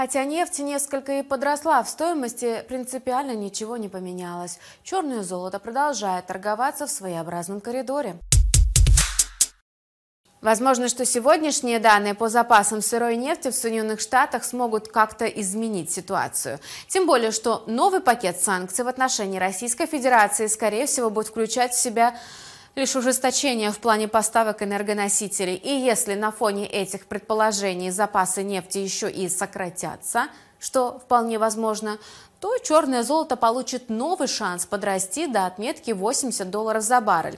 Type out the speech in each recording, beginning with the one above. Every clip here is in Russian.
Хотя нефть несколько и подросла в стоимости, принципиально ничего не поменялось. Черное золото продолжает торговаться в своеобразном коридоре. Возможно, что сегодняшние данные по запасам сырой нефти в Соединенных Штатах смогут как-то изменить ситуацию. Тем более, что новый пакет санкций в отношении Российской Федерации, скорее всего, будет включать в себя лишь ужесточение в плане поставок энергоносителей. И если на фоне этих предположений запасы нефти еще и сократятся – что вполне возможно, то черное золото получит новый шанс подрасти до отметки 80 долларов за баррель.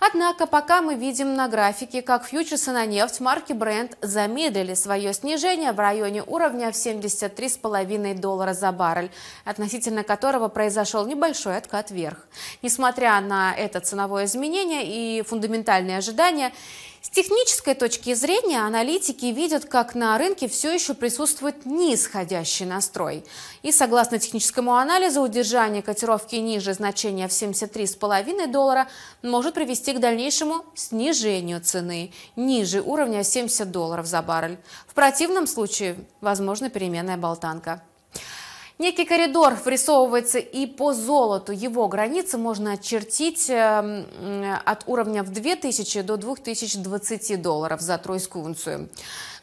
Однако пока мы видим на графике, как фьючерсы на нефть марки Brent замедлили свое снижение в районе уровня в 73,5 доллара за баррель, относительно которого произошел небольшой откат вверх. Несмотря на это ценовое изменение и фундаментальные ожидания, с технической точки зрения аналитики видят, как на рынке все еще присутствует нисходящий настрой. И согласно техническому анализу, удержание котировки ниже значения в 73,5 доллара может привести к дальнейшему снижению цены, ниже уровня 70 долларов за баррель. В противном случае возможна переменная болтанка. Некий коридор врисовывается и по золоту. Его границы можно очертить э, э, от уровня в 2000 до 2020 долларов за тройскую унцию.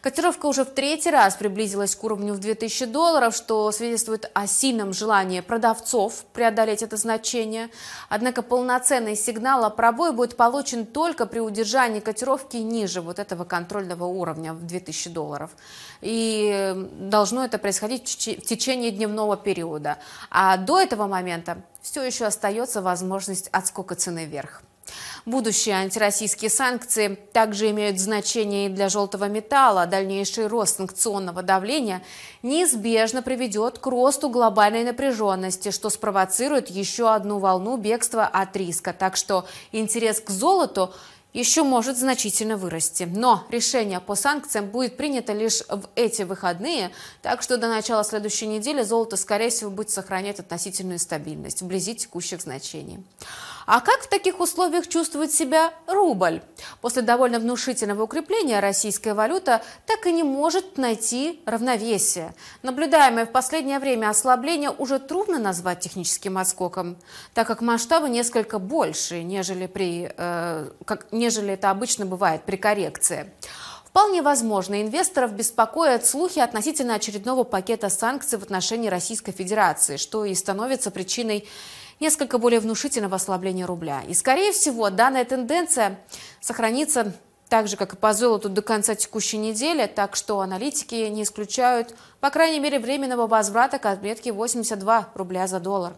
Котировка уже в третий раз приблизилась к уровню в 2000 долларов, что свидетельствует о сильном желании продавцов преодолеть это значение. Однако полноценный сигнал о пробое будет получен только при удержании котировки ниже вот этого контрольного уровня в 2000 долларов. И должно это происходить в течение дневного периода. А до этого момента все еще остается возможность отскока цены вверх. Будущие антироссийские санкции также имеют значение и для желтого металла. Дальнейший рост санкционного давления неизбежно приведет к росту глобальной напряженности, что спровоцирует еще одну волну бегства от риска. Так что интерес к золоту – еще может значительно вырасти. Но решение по санкциям будет принято лишь в эти выходные, так что до начала следующей недели золото, скорее всего, будет сохранять относительную стабильность вблизи текущих значений. А как в таких условиях чувствует себя рубль? После довольно внушительного укрепления российская валюта так и не может найти равновесие. Наблюдаемое в последнее время ослабление уже трудно назвать техническим отскоком, так как масштабы несколько больше, нежели при, э, как, не нежели это обычно бывает при коррекции. Вполне возможно, инвесторов беспокоят слухи относительно очередного пакета санкций в отношении Российской Федерации, что и становится причиной несколько более внушительного ослабления рубля. И, скорее всего, данная тенденция сохранится так же, как и по золоту до конца текущей недели, так что аналитики не исключают, по крайней мере, временного возврата к отметке 82 рубля за доллар.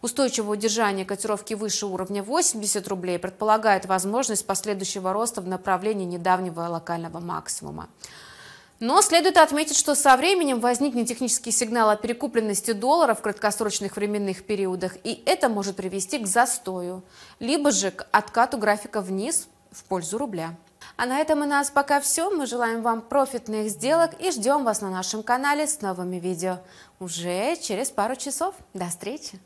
Устойчивое удержание котировки выше уровня 80 рублей предполагает возможность последующего роста в направлении недавнего локального максимума. Но следует отметить, что со временем возникнет технический сигнал о перекупленности доллара в краткосрочных временных периодах, и это может привести к застою, либо же к откату графика вниз в пользу рубля. А на этом у нас пока все. Мы желаем вам профитных сделок и ждем вас на нашем канале с новыми видео уже через пару часов. До встречи!